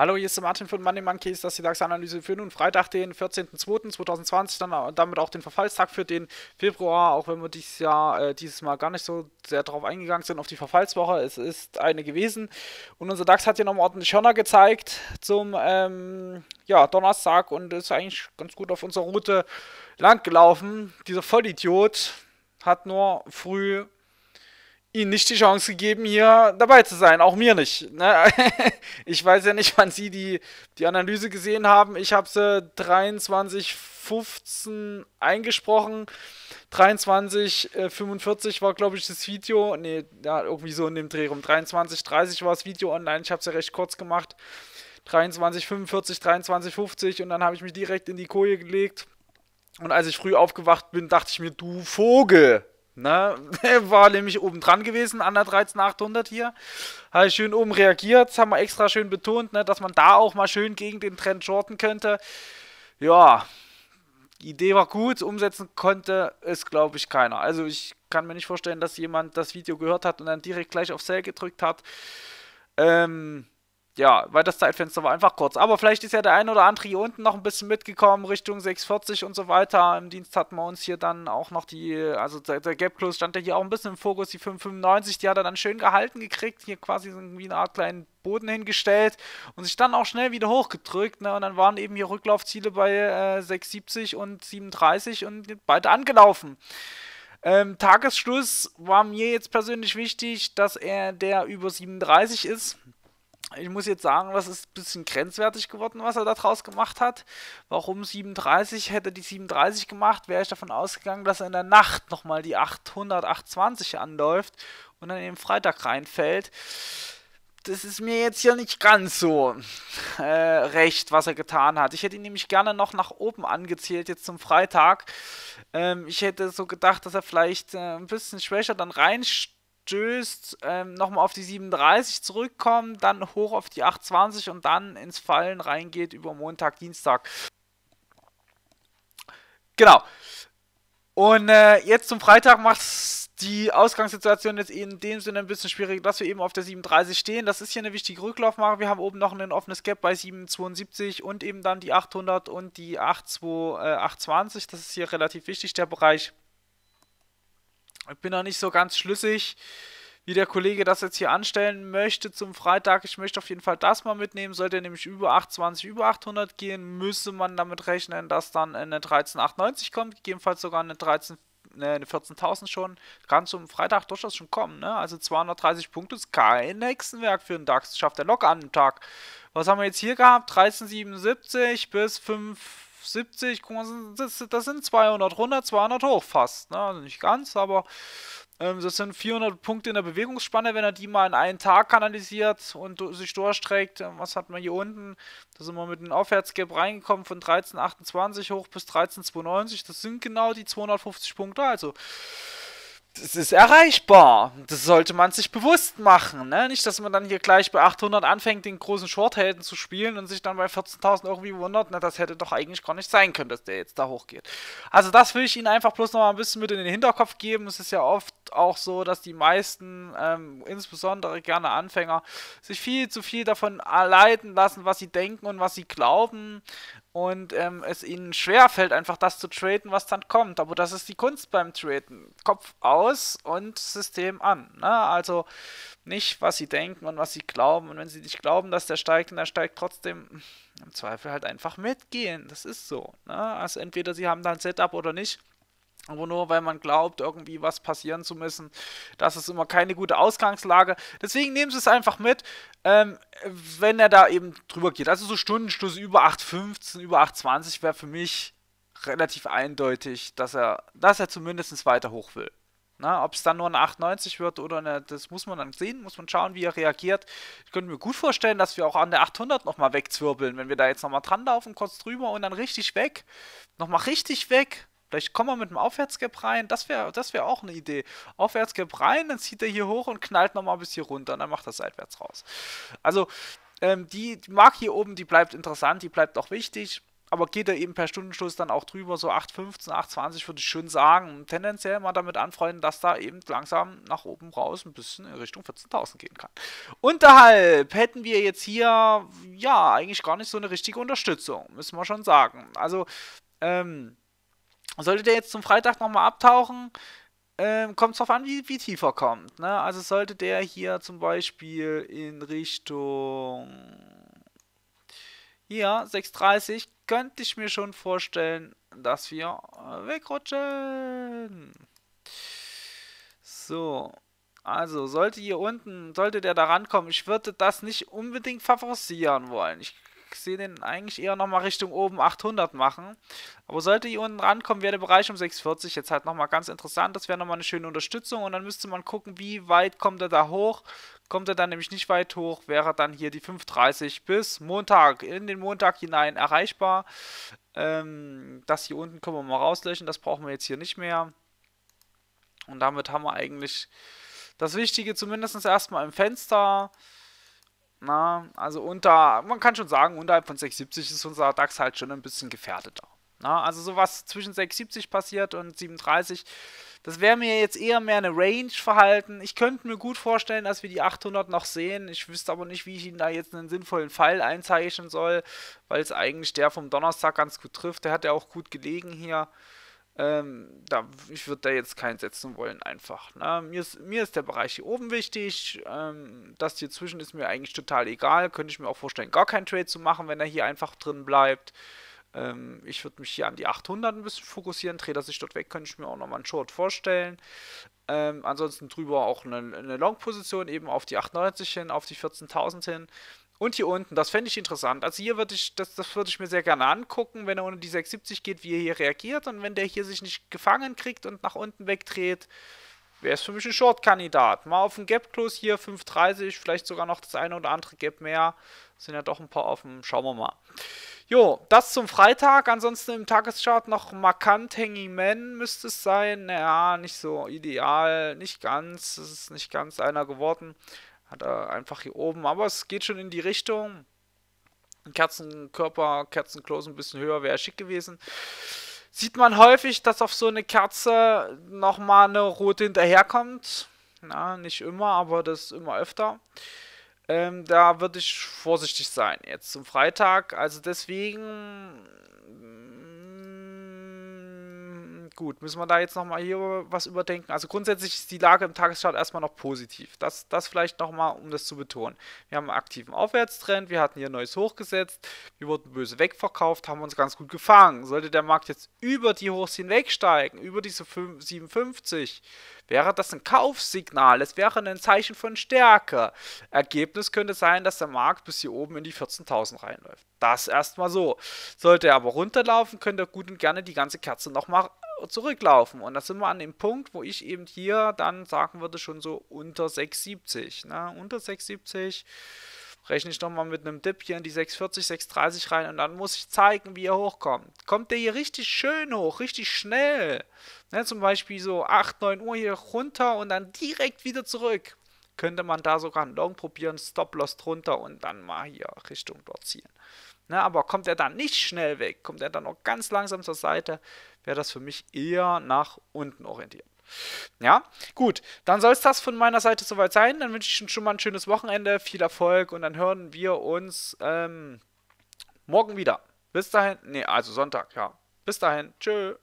Hallo, hier ist der Martin von Money Monkeys, das ist die DAX-Analyse für nun Freitag, den 14.02.2020, dann damit auch den Verfallstag für den Februar, auch wenn wir dieses Jahr, äh, dieses Mal gar nicht so sehr darauf eingegangen sind, auf die Verfallswoche, es ist eine gewesen und unser DAX hat hier nochmal ordentlich Hörner gezeigt zum ähm, ja, Donnerstag und ist eigentlich ganz gut auf unserer Route lang gelaufen. Dieser Vollidiot hat nur früh ihnen nicht die Chance gegeben, hier dabei zu sein. Auch mir nicht. Ne? ich weiß ja nicht, wann Sie die, die Analyse gesehen haben. Ich habe sie 23.15 eingesprochen. 23.45 äh, war, glaube ich, das Video. Ne, ja, irgendwie so in dem Dreh rum. 23.30 war das Video online. Ich habe es ja recht kurz gemacht. 23.45, 23.50 und dann habe ich mich direkt in die Koje gelegt. Und als ich früh aufgewacht bin, dachte ich mir, du Vogel, Ne? War nämlich oben dran gewesen an der 13800 hier. Habe ich schön oben reagiert, haben wir extra schön betont, ne, dass man da auch mal schön gegen den Trend shorten könnte. Ja, die Idee war gut, umsetzen konnte es, glaube ich, keiner. Also ich kann mir nicht vorstellen, dass jemand das Video gehört hat und dann direkt gleich auf Sell gedrückt hat. Ähm, ja, weil das Zeitfenster war einfach kurz. Aber vielleicht ist ja der ein oder andere hier unten noch ein bisschen mitgekommen Richtung 640 und so weiter. Im Dienst hatten wir uns hier dann auch noch die, also der, der Gap Close stand ja hier auch ein bisschen im Fokus, die 595, die hat er dann schön gehalten gekriegt, hier quasi irgendwie eine Art kleinen Boden hingestellt und sich dann auch schnell wieder hochgedrückt. Ne? Und dann waren eben hier Rücklaufziele bei äh, 670 und 37 und bald angelaufen. Ähm, Tagesschluss war mir jetzt persönlich wichtig, dass er der über 37 ist ich muss jetzt sagen, das ist ein bisschen grenzwertig geworden, was er da draus gemacht hat. Warum 37? Hätte die 37 gemacht, wäre ich davon ausgegangen, dass er in der Nacht nochmal die 800, 820 anläuft und dann eben Freitag reinfällt. Das ist mir jetzt hier nicht ganz so äh, recht, was er getan hat. Ich hätte ihn nämlich gerne noch nach oben angezählt, jetzt zum Freitag. Ähm, ich hätte so gedacht, dass er vielleicht äh, ein bisschen schwächer dann reinsteht stößt, ähm, nochmal auf die 37 zurückkommt, dann hoch auf die 820 und dann ins Fallen reingeht über Montag, Dienstag. Genau. Und äh, jetzt zum Freitag macht es die Ausgangssituation jetzt in dem Sinne ein bisschen schwierig, dass wir eben auf der 37 stehen. Das ist hier eine wichtige Rücklaufmarke. Wir haben oben noch ein offenes Gap bei 772 und eben dann die 800 und die 82, äh, 820. Das ist hier relativ wichtig, der Bereich. Ich bin noch nicht so ganz schlüssig, wie der Kollege das jetzt hier anstellen möchte zum Freitag. Ich möchte auf jeden Fall das mal mitnehmen. Sollte er nämlich über 820, über 800 gehen, müsste man damit rechnen, dass dann eine 13890 kommt, gegebenenfalls sogar eine 13 eine 14.000 schon, kann zum Freitag durchaus schon kommen. Ne? Also 230 Punkte ist kein Hexenwerk für den DAX. Schafft er locker an dem Tag. Was haben wir jetzt hier gehabt? 13,77 bis 5. 70, guck mal, das, das sind 200 runter, 200 hoch fast. Ne? Also nicht ganz, aber ähm, das sind 400 Punkte in der Bewegungsspanne, wenn er die mal in einen Tag kanalisiert und sich durchstreckt. Ähm, was hat man hier unten? Da sind wir mit dem Aufwärtsgap reingekommen von 13,28 hoch bis 13,92. Das sind genau die 250 Punkte. Also es ist erreichbar. Das sollte man sich bewusst machen. Ne? Nicht, dass man dann hier gleich bei 800 anfängt, den großen Shorthelden zu spielen und sich dann bei 14.000 irgendwie wundert, na, ne? das hätte doch eigentlich gar nicht sein können, dass der jetzt da hochgeht. Also das will ich Ihnen einfach bloß noch mal ein bisschen mit in den Hinterkopf geben. Es ist ja oft auch so, dass die meisten, ähm, insbesondere gerne Anfänger, sich viel zu viel davon leiten lassen, was sie denken und was sie glauben und ähm, es ihnen schwer fällt, einfach das zu traden, was dann kommt. Aber das ist die Kunst beim Traden. Kopf aus und System an. Ne? Also nicht, was sie denken und was sie glauben. Und wenn sie nicht glauben, dass der steigt, dann steigt trotzdem im Zweifel halt einfach mitgehen. Das ist so. Ne? Also entweder sie haben da ein Setup oder nicht. Aber nur weil man glaubt, irgendwie was passieren zu müssen, das ist immer keine gute Ausgangslage. Deswegen nehmen Sie es einfach mit, ähm, wenn er da eben drüber geht. Also so Stundenschluss über 8,15, über 8,20 wäre für mich relativ eindeutig, dass er, dass er zumindest weiter hoch will. Ob es dann nur eine 890 wird oder eine, das muss man dann sehen, muss man schauen, wie er reagiert. Ich könnte mir gut vorstellen, dass wir auch an der 800 nochmal wegzwirbeln, wenn wir da jetzt nochmal dran laufen, kurz drüber und dann richtig weg. Nochmal richtig weg. Vielleicht kommen wir mit einem Aufwärtsgap rein. Das wäre das wär auch eine Idee. Aufwärtsgap rein, dann zieht er hier hoch und knallt nochmal bis hier runter. Und dann macht er seitwärts raus. Also, ähm, die, die Mark hier oben, die bleibt interessant, die bleibt auch wichtig. Aber geht er eben per Stundenschluss dann auch drüber, so 8,15, 8,20 würde ich schön sagen. Tendenziell mal damit anfreunden, dass da eben langsam nach oben raus ein bisschen in Richtung 14.000 gehen kann. Unterhalb hätten wir jetzt hier, ja, eigentlich gar nicht so eine richtige Unterstützung, müssen wir schon sagen. Also, ähm, sollte der jetzt zum Freitag nochmal abtauchen, ähm, kommt es darauf an, wie, wie tief er kommt. Ne? Also sollte der hier zum Beispiel in Richtung hier 6,30, könnte ich mir schon vorstellen, dass wir äh, wegrutschen. So, also sollte hier unten, sollte der da rankommen, ich würde das nicht unbedingt favorisieren wollen. Ich sehe den eigentlich eher nochmal Richtung oben 800 machen. Aber sollte hier unten rankommen, wäre der Bereich um 640 jetzt halt nochmal ganz interessant. Das wäre nochmal eine schöne Unterstützung und dann müsste man gucken, wie weit kommt er da hoch. Kommt er dann nämlich nicht weit hoch, wäre dann hier die 530 bis Montag, in den Montag hinein erreichbar. Ähm, das hier unten können wir mal rauslöschen, das brauchen wir jetzt hier nicht mehr. Und damit haben wir eigentlich das Wichtige zumindest erstmal im Fenster. Na, also unter, man kann schon sagen, unterhalb von 670 ist unser DAX halt schon ein bisschen gefährdeter. Na, also sowas zwischen 670 passiert und 37, das wäre mir jetzt eher mehr eine Range-Verhalten. Ich könnte mir gut vorstellen, dass wir die 800 noch sehen. Ich wüsste aber nicht, wie ich Ihnen da jetzt einen sinnvollen Pfeil einzeichnen soll, weil es eigentlich der vom Donnerstag ganz gut trifft. Der hat ja auch gut gelegen hier. Ähm, da, ich würde da jetzt keinen setzen wollen, einfach. Ne? Mir, ist, mir ist der Bereich hier oben wichtig. Ähm, das hier zwischen ist mir eigentlich total egal. Könnte ich mir auch vorstellen, gar keinen Trade zu machen, wenn er hier einfach drin bleibt. Ähm, ich würde mich hier an die 800 ein bisschen fokussieren. Dreht er sich dort weg, könnte ich mir auch nochmal einen Short vorstellen. Ähm, ansonsten drüber auch eine, eine Long-Position, eben auf die 98 hin, auf die 14.000 hin. Und hier unten, das fände ich interessant. Also hier würde ich, das, das würde ich mir sehr gerne angucken, wenn er unter die 670 geht, wie er hier reagiert. Und wenn der hier sich nicht gefangen kriegt und nach unten wegdreht, wäre es für mich ein Short-Kandidat. Mal auf den Gap-Close hier, 5,30, vielleicht sogar noch das eine oder andere Gap mehr. Sind ja doch ein paar offen, schauen wir mal. Jo, das zum Freitag. Ansonsten im Tageschart noch markant Hanging Man müsste es sein. naja, nicht so ideal, nicht ganz. Es ist nicht ganz einer geworden. Hat er einfach hier oben. Aber es geht schon in die Richtung. Kerzenkörper, Kerzenklos ein bisschen höher wäre schick gewesen. Sieht man häufig, dass auf so eine Kerze nochmal eine rote hinterherkommt. Na, nicht immer, aber das immer öfter. Ähm, da würde ich vorsichtig sein. Jetzt zum Freitag. Also deswegen gut. Müssen wir da jetzt nochmal hier was überdenken? Also grundsätzlich ist die Lage im Tageschart erstmal noch positiv. Das, das vielleicht nochmal, um das zu betonen. Wir haben einen aktiven Aufwärtstrend, wir hatten hier ein neues hochgesetzt, wir wurden böse wegverkauft, haben uns ganz gut gefangen. Sollte der Markt jetzt über die Hochs hinwegsteigen, über diese 5, 57, wäre das ein Kaufsignal, es wäre ein Zeichen von Stärke. Ergebnis könnte sein, dass der Markt bis hier oben in die 14.000 reinläuft. Das erstmal so. Sollte er aber runterlaufen, könnt ihr gut und gerne die ganze Kerze nochmal zurücklaufen. Und da sind wir an dem Punkt, wo ich eben hier dann sagen würde, schon so unter 6,70. Ne? Unter 6,70 rechne ich nochmal mit einem Dip hier in die 640, 630 rein und dann muss ich zeigen, wie er hochkommt. Kommt der hier richtig schön hoch, richtig schnell, ne, zum Beispiel so 8, 9 Uhr hier runter und dann direkt wieder zurück, könnte man da sogar einen Long probieren, Stop-Loss drunter und dann mal hier Richtung dort ziehen. Ne, aber kommt er dann nicht schnell weg, kommt er dann noch ganz langsam zur Seite, wäre das für mich eher nach unten orientiert. Ja, gut, dann soll es das von meiner Seite soweit sein. Dann wünsche ich Ihnen schon mal ein schönes Wochenende, viel Erfolg und dann hören wir uns ähm, morgen wieder. Bis dahin, nee, also Sonntag, ja. Bis dahin, tschö.